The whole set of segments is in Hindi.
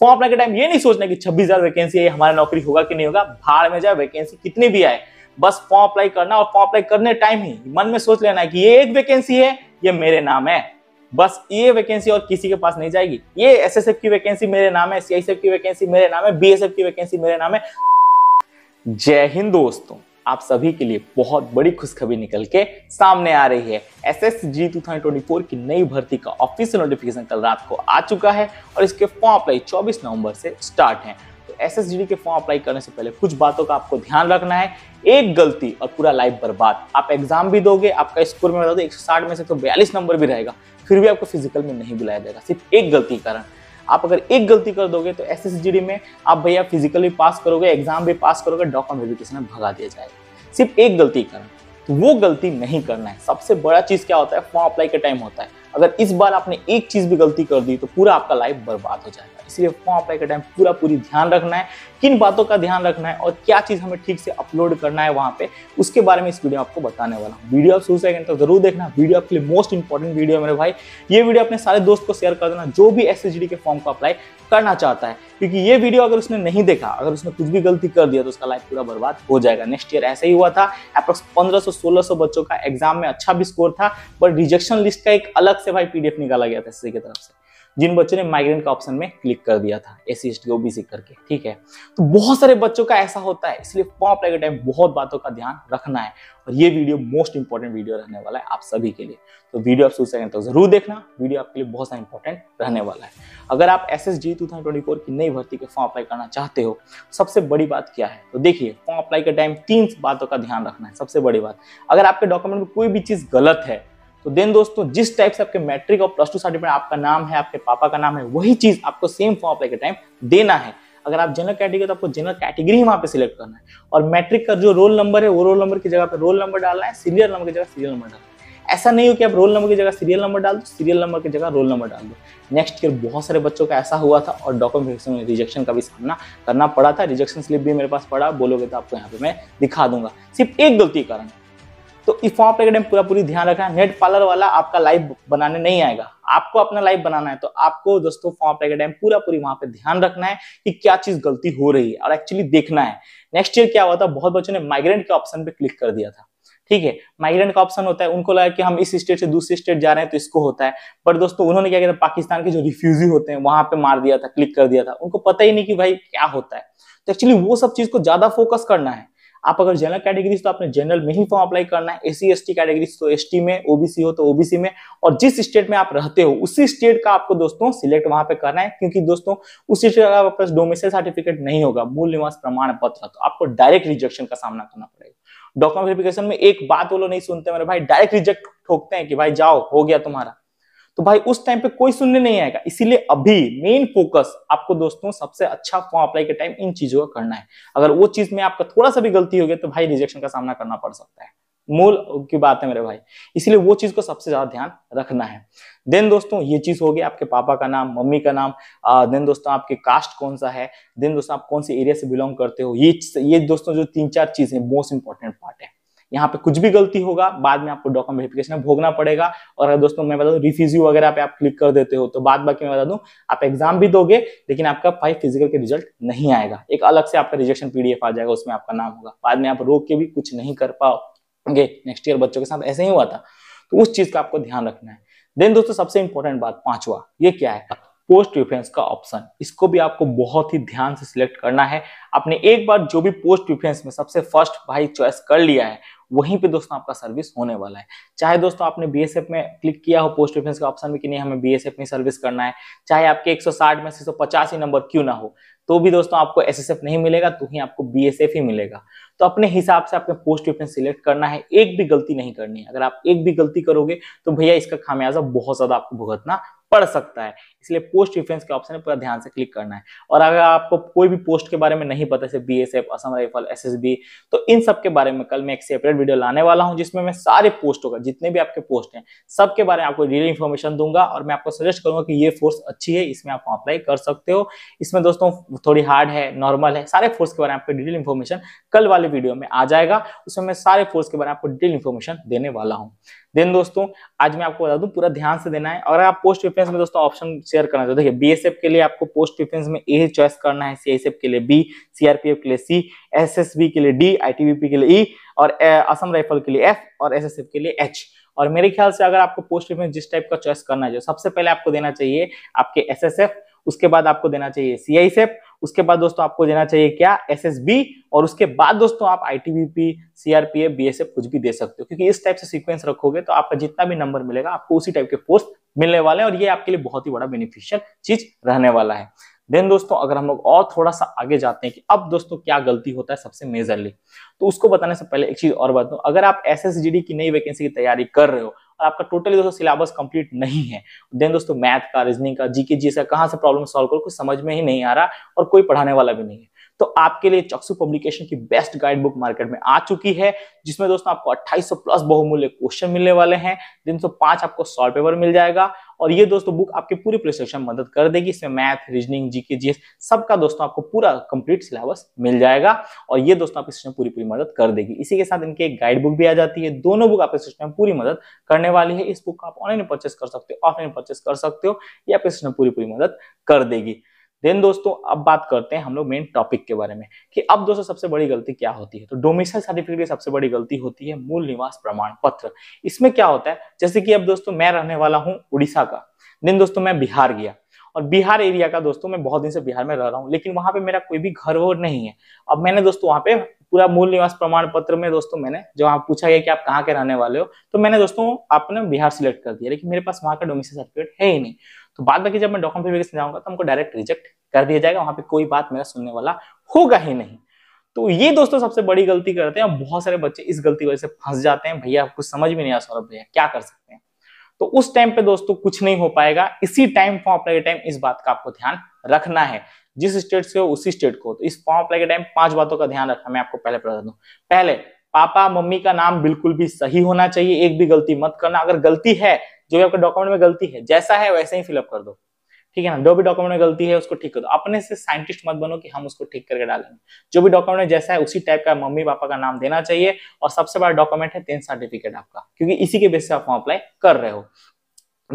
फॉर्म अपना के टाइम ये नहीं सोचना कि छब्बीस हजार वैकेंसी है हमारा नौकरी होगा कि नहीं होगा भाड़ में जाए वैकेंसी कितनी भी आए बस फॉर्म अप्लाई करना और फॉर्म अप्लाई करने टाइम ही मन में सोच लेना है कि ये एक वैकेंसी है ये मेरे नाम है बस ये वैकेंसी और किसी के पास नहीं जाएगी ये एसएसएफ की वैकेंसी मेरे नाम है सीआईएसएफ की वैकेंसी मेरे नाम है बीएसएफ की वैकेंसी मेरे नाम है जय हिंद दोस्तों आप सभी के लिए बहुत बड़ी खुशखबरी निकल के सामने आ रही है S S G two thousand twenty four की नई भर्ती का ऑफिशियल नोटिफिकेशन कल रात को आ चुका है और इसके फॉर्म अप्लाई चौबीस नवंबर से स्टार्ट है तो एस के फॉर्म अप्लाई करने से पहले कुछ बातों का आपको ध्यान रखना है एक गलती और पूरा लाइफ बर्बाद आप एग्जाम भी दोगे आपका स्कोर में बता दो एक में से तो बयालीस नंबर भी रहेगा फिर भी आपको फिजिकल में नहीं बुलाया जाएगा सिर्फ एक गलती के कारण आप अगर एक गलती कर दोगे तो एस में आप भैया फिजिकली पास करोगे एग्जाम भी पास करोगे डॉक में भी किसी भगा दिया जाएगा सिर्फ एक गलती करना तो वो गलती नहीं करना है सबसे बड़ा चीज़ क्या होता है फॉर्म अप्लाई का टाइम होता है अगर इस बार आपने एक चीज भी गलती कर दी तो पूरा आपका लाइफ बर्बाद हो जाएगा इसलिए फॉर्म अप्लाई के टाइम पूरा पूरी ध्यान रखना है किन बातों का ध्यान रखना है और क्या चीज़ हमें ठीक से अपलोड करना है वहां पे उसके बारे में इस वीडियो आपको बताने वाला हूँ वीडियो आप शुरू से तो जरूर देखना वीडियो आपके लिए मोस्ट इंपॉर्टेंट वीडियो है मेरे भाई ये वीडियो अपने सारे दोस्त को शेयर कर देना जो भी एस के फॉर्म को अप्लाई करना चाहता है क्योंकि ये वीडियो अगर उसने नहीं देखा अगर उसने कुछ भी गलती कर दिया तो उसका लाइफ पूरा बर्बाद हो जाएगा नेक्स्ट ईयर ऐसा ही हुआ था अप्रोक्स पंद्रह सौ सोलह सौ बच्चों का एग्जाम में अच्छा भी स्कोर था पर रिजेक्शन लिस्ट का एक अलग अलग से भाई पीडीएफ निकाला गया था एस की तरफ से जिन बच्चों ने माइग्रेंट का ऑप्शन में क्लिक कर दिया था एस सी ओबीसी करके ठीक है तो बहुत सारे बच्चों का ऐसा होता है इसलिए फॉर्म अप्लाई के टाइम बहुत बातों का ध्यान रखना है और ये वीडियो मोस्ट इंपॉर्टेंट वीडियो रहने वाला है आप सभी के लिए तो वीडियो आप शुरू सकें तो जरूर देखना वीडियो आपके लिए बहुत सारा इंपॉर्टेंट रहने वाला है अगर आप S S G two thousand twenty four की नई भर्ती के फॉर्म अप्लाई करना चाहते हो सबसे बड़ी बात क्या है तो देखिए फॉर्म अप्लाई के टाइम तीन बातों का ध्यान रखना है सबसे बड़ी बात अगर आपके डॉक्यूमेंट में कोई भी चीज़ गलत है तो देन दोस्तों जिस टाइप से आपके मैट्रिक और प्लस टू सर्टिफिकेट आपका नाम है आपके पापा का नाम है वही चीज आपको सेम फॉर्म अप्लाई के टाइम देना है अगर आप जनरल कैटेगरी तो आपको जनरल कैटेगरी ही वहाँ पे सिलेक्ट करना है और मैट्रिक का जो रोल नंबर है वो रोल नंबर की जगह पे रोल नंबर डालना है सीरियल नंबर की जगह सीरियल नंबर डालना है ऐसा नहीं हो कि आप रोल नंबर की जगह सीरियल नंबर डाल दो सीरियल नंबर की जगह रोल नंबर डाल दो नेक्स्ट ईयर बहुत सारे बच्चों का ऐसा हुआ था और डॉक्यूमेंटेशन में रिजेक्शन का भी सामना करना पड़ा था रिजेक्शन स्लिप भी मेरे पास पड़ा बोलोगे तो आपको यहाँ पे मैं दिखा दूंगा सिर्फ एक गलती कारण तो इस फॉर्म पूरा पूरी ध्यान रखना है नेट पार्लर वाला आपका लाइव बनाने नहीं आएगा आपको अपना लाइव बनाना है तो आपको दोस्तों फॉर्म पर पूरा पूरी वहां पे ध्यान रखना है कि क्या चीज गलती हो रही है और एक्चुअली देखना है नेक्स्ट ईयर क्या हुआ था बहुत बच्चों ने माइग्रेंट के ऑप्शन पे क्लिक कर दिया था ठीक है माइग्रेंट का ऑप्शन होता है उनको लगा कि हम इस स्टेट से दूसरे स्टेट जा रहे हैं तो इसको होता है पर दोस्तों उन्होंने क्या किया पाकिस्तान के जो रिफ्यूजी होते हैं वहां पे मार दिया था क्लिक कर दिया था उनको पता ही नहीं कि भाई क्या होता है तो एक्चुअली वो सब चीज को ज्यादा फोकस करना है आप अगर जनरल कैटेगरीज तो आपने जनरल में ही फॉर्म अप्लाई करना है एस सी कैटेगरीज तो एस में ओबीसी हो तो ओबीसी में और जिस स्टेट में आप रहते हो उसी स्टेट का आपको दोस्तों सिलेक्ट वहां पे करना है क्योंकि दोस्तों उसी स्टेट का आपके पास डोमेसाइल सर्टिफिकेट नहीं होगा मूल निवास प्रमाण पत्र तो आपको डायरेक्ट रिजेक्शन का सामना करना पड़ेगा डॉक्यूमेंट वेरिफिकेशन में एक बात वो लोग नहीं सुनते मेरे भाई डायरेक्ट रिजेक्ट ठोकते हैं कि भाई जाओ हो गया तुम्हारा तो भाई उस टाइम पे कोई सुनने नहीं आएगा इसीलिए अभी मेन फोकस आपको दोस्तों सबसे अच्छा फॉर्म अप्लाई के टाइम इन चीजों का करना है अगर वो चीज में आपका थोड़ा सा भी गलती हो गया तो भाई रिजेक्शन का सामना करना पड़ सकता है मूल की बात है मेरे भाई इसलिए वो चीज को सबसे ज्यादा ध्यान रखना है देन दोस्तों ये चीज हो गई आपके पापा का नाम मम्मी का नाम देन दोस्तों आपके कास्ट कौन सा है देन दोस्तों आप कौन से एरिया से बिलोंग करते हो ये ये दोस्तों जो तीन चार चीजें मोस्ट इंपॉर्टेंट पार्ट है यहाँ पे कुछ भी गलती होगा बाद में आपको डॉक्यूमेंट वेरिफिकेशन भोगना पड़ेगा और अगर दोस्तों मैं बता दूँ रिफ्यूजी वगैरह पे आप क्लिक कर देते हो तो बाद बाकी मैं बता दूँ आप एग्जाम भी दोगे लेकिन आपका फाइव फिजिकल के रिजल्ट नहीं आएगा एक अलग से आपका रिजेक्शन पीडीएफ आ जाएगा उसमें आपका नाम होगा बाद में आप रोक के भी कुछ नहीं कर पाओगे नेक्स्ट ईयर बच्चों के साथ ऐसे ही हुआ था तो उस चीज का आपको ध्यान रखना है देन दोस्तों सबसे इंपॉर्टेंट बात पांचवा ये क्या है पोस्ट प्रीफरेंस का ऑप्शन इसको भी आपको बहुत ही ध्यान से सिलेक्ट करना है आपने एक बार जो भी पोस्ट प्रीफरेंस में सबसे फर्स्ट भाई चॉइस कर लिया है वहीं पे दोस्तों आपका सर्विस होने वाला है चाहे दोस्तों आपने बीएसएफ में क्लिक किया हो पोस्ट प्रीफरेंस का ऑप्शन में कि नहीं हमें बीएसएफ में सर्विस करना है चाहे आपके 160 में से ही नंबर क्यों ना हो तो भी दोस्तों आपको एसएसएफ नहीं मिलेगा तो ही आपको बीएसएफ ही मिलेगा तो अपने हिसाब से आपने पोस्ट प्रीफरेंस सिलेक्ट करना है एक भी गलती नहीं करनी है अगर आप एक भी गलती करोगे तो भैया इसका खामियाजा बहुत ज्यादा आपको भुगतना पढ़ सकता है इसलिए पोस्ट रिफरेंस के ऑप्शन पर ध्यान से क्लिक करना है और अगर आपको कोई भी पोस्ट के बारे में नहीं पता जैसे B S F Assam rifle S S B तो इन सब के बारे में कल मैं एक सेपरेट वीडियो लाने वाला हूँ जिसमें मैं सारे पोस्ट होगा जितने भी आपके पोस्ट हैं सबके बारे में आपको डिटेल इन्फॉर्मेशन दूंगा और मैं आपको सजेस्ट करूंगा कि ये फोर्स अच्छी है इसमें आप अप्लाई कर सकते हो इसमें दोस्तों थोड़ी हार्ड है नॉर्मल है सारे फोर्स के बारे में आपको डिटेल इन्फॉर्मेशन कल वाले वीडियो में आ जाएगा उसमें मैं सारे फोर्स के बारे में आपको डिटेल इन्फॉर्मेशन देने वाला हूँ देन दोस्तों आज मैं आपको बता दूं पूरा ध्यान से देना है अगर आप पोस्ट प्रिफरेंस में दोस्तों ऑप्शन शेयर करना चाहते देखिए बीएसएफ के लिए आपको पोस्ट प्रिफरेंस में ए चॉइस करना है सीआईएसएफ के लिए बी सीआरपीएफ के लिए सी एसएसबी के लिए डी आईटीबीपी के लिए ई e और असम राइफल के लिए एफ और एसएसएफ के लिए एच और मेरे ख्याल से अगर आपको पोस्ट प्रिफरेंस जिस टाइप का चॉइस करना है जो सबसे पहले आपको देना चाहिए आपके एसएसएफ उसके बाद आपको देना चाहिए सीआईएसएफ उसके बाद दोस्तों आपको देना चाहिए क्या एसएसबी और उसके बाद दोस्तों आप आईटीबीपी सीआरपीएफ बीएसएफ कुछ भी दे सकते हो क्योंकि इस टाइप से सीक्वेंस रखोगे तो आपका जितना भी नंबर मिलेगा आपको उसी टाइप के पोस्ट मिलने वाले हैं और ये आपके लिए बहुत ही बड़ा बेनिफिशियल चीज रहने वाला है देन दोस्तों अगर हम लोग और थोड़ा सा आगे जाते हैं कि अब दोस्तों क्या गलती होता है सबसे मेजरली तो उसको बताने से पहले एक चीज और बता दू अगर आप एस की नई वैकेंसी की तैयारी कर रहे हो और आपका टोटली दोस्तों सिलेबस कंप्लीट नहीं है देन दोस्तों मैथ का रीजनिंग का जीके जी का कहाँ से प्रॉब्लम सॉल्व करो कुछ समझ में ही नहीं आ रहा और कोई पढ़ाने वाला भी नहीं है तो आपके लिए चक्सु पब्लिकेशन की बेस्ट गाइड बुक मार्केट में आ चुकी है जिसमें दोस्तों आपको 2800 प्लस बहुमूल्य क्वेश्चन मिलने वाले हैं जिन तो पांच आपको सॉल्व पेपर मिल जाएगा और ये दोस्तों बुक आपके पूरी में मदद कर देगी इसमें मैथ रीजनिंग जीके जीएस सबका दोस्तों आपको पूरा कंप्लीट सिलेबस मिल जाएगा और ये दोस्तों आपके सिस्टम पूरी पूरी मदद कर देगी इसी के साथ इनकी एक गाइड बुक भी आ जाती है दोनों बुक आपके सिस्टम पूरी मदद करने वाली है इस बुक को आप ऑनलाइन परचेस कर सकते हो ऑफलाइन परचेस कर सकते हो ये आपके सिस्टम पूरी पूरी मदद कर देगी देन दोस्तों अब बात करते हैं हम लोग मेन टॉपिक के बारे में कि अब दोस्तों सबसे बड़ी गलती क्या होती है तो डोमिसाइल सर्टिफिकेट की सबसे बड़ी गलती होती है मूल निवास प्रमाण पत्र इसमें क्या होता है जैसे कि अब दोस्तों मैं रहने वाला हूँ उड़ीसा का देन दोस्तों मैं बिहार गया और बिहार एरिया का दोस्तों मैं बहुत दिन से बिहार में रह रहा हूँ लेकिन वहां पे मेरा कोई भी घर वर नहीं है अब मैंने दोस्तों वहाँ पे पूरा मूल निवास प्रमाण पत्र में दोस्तों मैंने जो आप पूछा गया कि आप कहाँ के रहने वाले हो तो मैंने दोस्तों आपने बिहार सिलेक्ट कर दिया लेकिन मेरे पास वहाँ का डोमिसाइल सर्टिफिकेट है ही नहीं तो बाद बाकी जब मैं डॉक्यूमेंट वेरिफिकेशन जाऊंगा तो हमको डायरेक्ट रिजेक्ट कर दिया जाएगा वहां पर कोई बात मेरा सुनने वाला होगा ही नहीं तो ये दोस्तों सबसे बड़ी गलती करते हैं बहुत सारे बच्चे इस गलती वजह से फंस जाते हैं भैया कुछ समझ में नहीं आया सौरभ भैया क्या कर सकते हैं तो उस टाइम पे दोस्तों कुछ नहीं हो पाएगा इसी टाइम फॉर्म अप्लाई के टाइम इस बात का आपको ध्यान रखना है जिस स्टेट से हो उसी स्टेट को तो इस फॉर्म अप्लाई के टाइम पांच बातों का ध्यान रखना मैं आपको पहले बता दू पहले पापा मम्मी का नाम बिल्कुल भी सही होना चाहिए एक भी गलती मत करना अगर गलती है जो भी आपके डॉक्यूमेंट में गलती है जैसा है वैसे ही फिलअप कर दो ठीक है ना जो भी डॉक्यूमेंट में गलती है उसको ठीक कर दो अपने से साइंटिस्ट मत बनो कि हम उसको ठीक करके डालेंगे जो भी डॉक्यूमेंट जैसा है उसी टाइप का मम्मी पापा का नाम देना चाहिए और सबसे बड़ा डॉक्यूमेंट है टेंथ सर्टिफिकेट आपका क्योंकि इसी के बेस से आप वहां अप्लाई कर रहे हो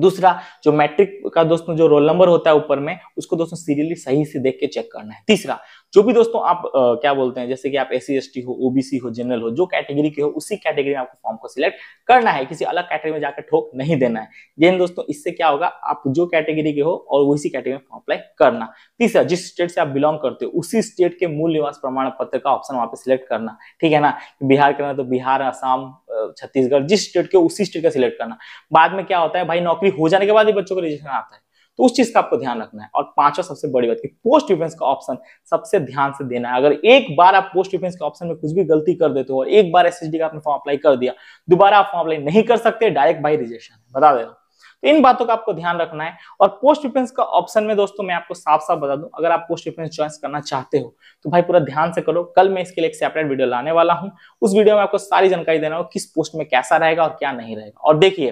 दूसरा जो मैट्रिक का दोस्तों जो रोल नंबर होता है ऊपर में उसको दोस्तों सीरियली सही से देख के चेक करना है तीसरा जो भी दोस्तों आप आ, क्या बोलते हैं जैसे कि आप एस सी हो ओबीसी हो जनरल हो जो कैटेगरी के हो उसी कैटेगरी में आपको फॉर्म को सिलेक्ट करना है किसी अलग कैटेगरी में जाकर ठोक नहीं देना है ये दोस्तों इससे क्या होगा आप जो कैटेगरी के हो और उसी कैटेगरी में फॉर्म अप्लाई करना तीसरा जिस स्टेट से आप बिलोंग करते हो उसी स्टेट के मूल निवास प्रमाण पत्र का ऑप्शन वहां पे सिलेक्ट करना ठीक है ना बिहार करना तो बिहार आसाम छत्तीसगढ़ जिस स्टेट के उसी स्टेट का सिलेक्ट करना बाद में क्या होता है भाई नौकरी हो जाने के बाद ही बच्चों को रजिस्ट्रेशन आता है तो उस चीज का आपको ध्यान रखना है और पांचवा सबसे बड़ी बात की पोस्ट डिफेंस का ऑप्शन सबसे ध्यान से देना है अगर एक बार आप पोस्ट डिफेंस के ऑप्शन में कुछ भी गलती कर देते हो और एक बार एस का आपने फॉर्म अप्लाई कर दिया दोबारा आप फॉर्म अप्लाई नहीं कर सकते डायरेक्ट बाई रिजेक्शन बता देना तो इन बातों का आपको ध्यान रखना है और पोस्ट डिफेंस का ऑप्शन में दोस्तों मैं आपको साफ साफ बता दूं अगर आप पोस्ट डिफेंस ज्वाइन करना चाहते हो तो भाई पूरा ध्यान से करो कल मैं इसके लिए एक सेपरेट वीडियो लाने वाला हूँ उस वीडियो में आपको सारी जानकारी देना हो किस पोस्ट में कैसा रहेगा और क्या नहीं रहेगा और देखिए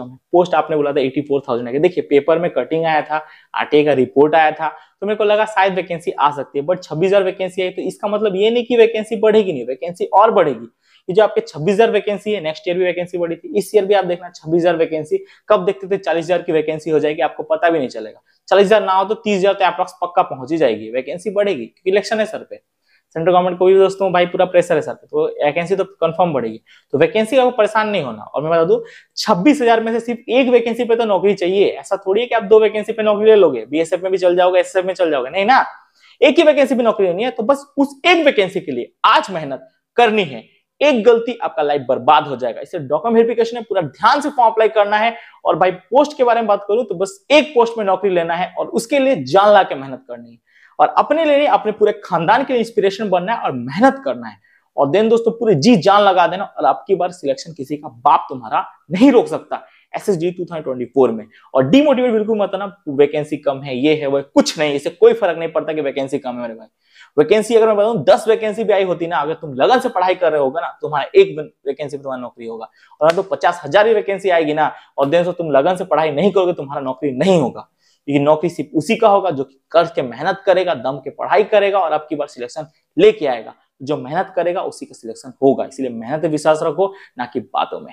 पोस्ट तो आपने बोला था एटी फोर थाउजेंड देखिए पेपर में कटिंग आया था आटे का रिपोर्ट आया था तो मेरे को लगा शायद वैकेंसी आ सकती है बट छब्बीस हजार वैकेंसी आई तो इसका मतलब ये नहीं कि वैकेंसी बढ़ेगी नहीं वैकेंसी और बढ़ेगी कि जो आपके छब्बीस हजार वैकेंसी है नेक्स्ट ईयर भी वैकेंसी बढ़ी थी इस ईयर भी आप देखना छब्बीस हजार वैकेंसी कब देखते थे चालीस हजार की वैकेंसी हो जाएगी आपको पता भी नहीं चलेगा चालीस हजार ना हो तो तीस हजार तो अप्रॉक्स पक्का पहुंच ही जाएगी वैकेंसी बढ़ेगी क्योंकि इलेक्शन है सर पे सेंट्रल गवर्नमेंट को भी दोस्तों भाई पूरा प्रेशर है सर पे तो वैकेंसी तो कंफर्म बढ़ेगी तो वैकेंसी का परेशान नहीं होना और मैं बता दू छब्बीस हजार में से सिर्फ एक वैकेंसी पे तो नौकरी चाहिए ऐसा थोड़ी है कि आप दो वैकेंसी पे नौकरी ले लोगे बीएसएफ में भी चल जाओगे एसएसएफ में चल जाओगे नहीं ना एक ही वैकेंसी पे नौकरी होनी है तो बस उस एक वैकेंसी के लिए आज मेहनत करनी है एक गलती आपका लाइफ बर्बाद हो जाएगा इसे डॉक्यूमेंट वेरिफिकेशन है पूरा ध्यान से फॉर्म अप्लाई करना है और भाई पोस्ट के बारे में बात करूं तो बस एक पोस्ट में नौकरी लेना है और उसके लिए जान ला के मेहनत करनी है और अपने लिए अपने पूरे खानदान के लिए इंस्पिरेशन बनना है और मेहनत करना है और देन दोस्तों पूरे जी जान लगा देना और आपकी बार सिलेक्शन किसी का बाप तुम्हारा नहीं रोक सकता S S D two thousand twenty four में और डीमोटिवेट बिल्कुल मत ना वैकेंसी कम है ये है वो कुछ नहीं इसे कोई फर्क नहीं पड़ता कि वैकेंसी कम है मेरे भाई वैकेंसी अगर मैं बताऊं दस वैकेंसी भी आई होती ना अगर तुम लगन से पढ़ाई कर रहे होगा ना तुम्हारा एक वैकेंसी तुम्हारा नौकरी होगा और तो पचास हजार ही वैकेंसी आएगी ना और देन तुम लगन से पढ़ाई नहीं करोगे तुम्हारा नौकरी नहीं होगा क्योंकि नौकरी सिर्फ उसी का होगा जो कि कर्ज के मेहनत करेगा दम के पढ़ाई करेगा और आपकी बार सिलेक्शन लेके आएगा जो मेहनत करेगा उसी का सिलेक्शन होगा इसलिए मेहनत विश्वास रखो ना कि बातों में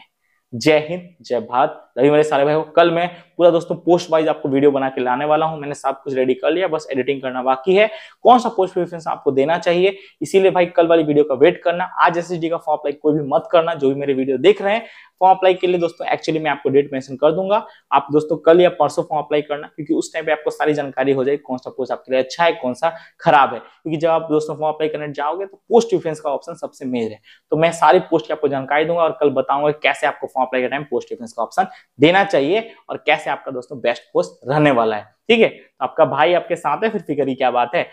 जय हिंद जय भारत तभी मेरे सारे भाई कल मैं पूरा दोस्तों पोस्ट वाइज आपको वीडियो बना के लाने वाला हूँ मैंने सब कुछ रेडी कर लिया बस एडिटिंग करना बाकी है कौन सा पोस्ट प्रिफरेंस आपको देना चाहिए इसीलिए भाई कल वाली वीडियो का वेट करना आज एस का फॉर्म अप्लाई कोई भी मत करना जो भी मेरे वीडियो देख रहे हैं फॉर्म अप्लाई के लिए दोस्तों एक्चुअली मैं आपको डेट मेंशन कर दूंगा आप दोस्तों कल या परसों फॉर्म अप्लाई करना क्योंकि उस टाइम पे आपको सारी जानकारी हो जाएगी कौन सा पोस्ट आपके लिए अच्छा है कौन सा खराब है क्योंकि जब आप दोस्तों फॉर्म अप्लाई करने जाओगे तो पोस्ट डिफेंस का ऑप्शन सबसे मेजर है तो मैं सारी पोस्ट की आपको जानकारी दूंगा और कल बताऊंगा कैसे आपको फॉर्म अप्लाई के टाइम पोस्ट डिफेंस का ऑप्शन देना चाहिए और कैसे आपका दोस्तों बेस्ट पोस्ट रहने वाला है ठीक है तो आपका भाई आपके साथ है फिर फिक्र ही क्या बात है